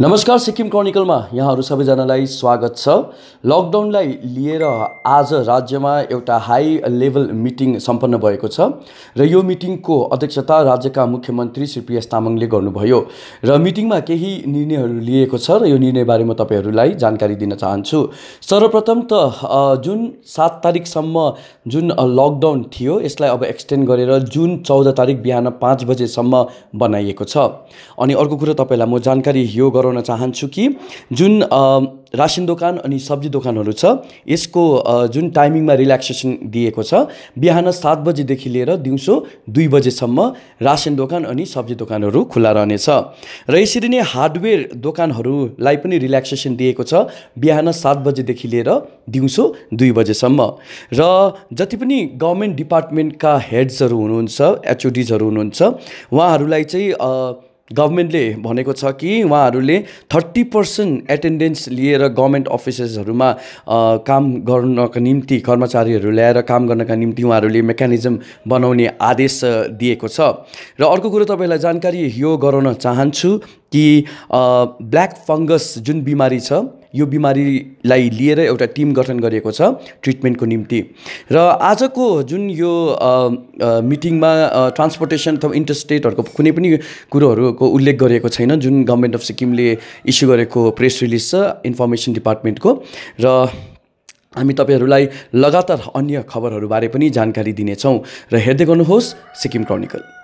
नमस्कार सिक्किम क्रोनिकलमा यहाँहरू सबैजनालाई स्वागत छ लकडाउनलाई लिएर आज राज्यमा एउटा हाई लेभल मिटिङ सम्पन्न भएको छ र यो मिटिङको अध्यक्षता राज्यका मुख्यमन्त्री श्री पिएस तामाङले गर्नुभयो र मिटिङमा केही निर्णयहरू लिएको छ र यो निर्णयबारे म तपाईँहरूलाई जानकारी दिन चाहन्छु सर्वप्रथम त जुन सात तारिकसम्म जुन लकडाउन थियो यसलाई अब एक्सटेन्ड गरेर जुन चौध तारिक बिहान पाँच बजेसम्म बनाइएको छ अनि अर्को कुरो तपाईँलाई म जानकारी यो गर गराउन चाहन्छु कि जुन रासिन दोकान अनि सब्जी दोकानहरू छ यसको जुन टाइमिङमा रिल्याक्सेसन दिएको छ बिहान सात बजीदेखि लिएर दिउँसो दुई बजेसम्म रासिन दोकान अनि सब्जी दोकानहरू खुल्ला रहनेछ र यसरी नै हार्डवेयर दोकानहरूलाई पनि रिल्याक्सेसन दिएको छ बिहान सात बजेदेखि लिएर दिउँसो दुई बजेसम्म र जति पनि गभर्मेन्ट डिपार्टमेन्टका हेड्सहरू हुनुहुन्छ एचओडिजहरू हुनुहुन्छ उहाँहरूलाई चाहिँ गभर्मेन्टले भनेको छ कि उहाँहरूले थर्टी पर्सेन्ट एटेन्डेन्स लिएर गभर्मेन्ट अफिसेसहरूमा काम गर्नका निम्ति कर्मचारीहरू ल्याएर काम गर्नका निम्ति उहाँहरूले मेकानिजम बनाउने आदेश दिएको छ र अर्को कुरो तपाईँलाई जानकारी यो गराउन चाहन्छु कि ब्ल्याक फङ्गस जुन बिमारी छ यो बिमारीलाई लिएर एउटा टिम गठन गरिएको छ ट्रिटमेन्टको निम्ति र आजको जुन यो मिटिङमा ट्रान्सपोर्टेसन अथवा इन्टरस्टेटहरूको कुनै पनि कुरोहरूको उल्लेख गरिएको छैन जुन गभर्मेन्ट अफ सिक्किमले इस्यु गरेको प्रेस रिलिज छ इन्फर्मेसन डिपार्टमेन्टको र हामी तपाईँहरूलाई लगातार अन्य खबरहरूबारे पनि जानकारी दिनेछौँ र हेर्दै गर्नुहोस् सिक्किम क्रोनिकल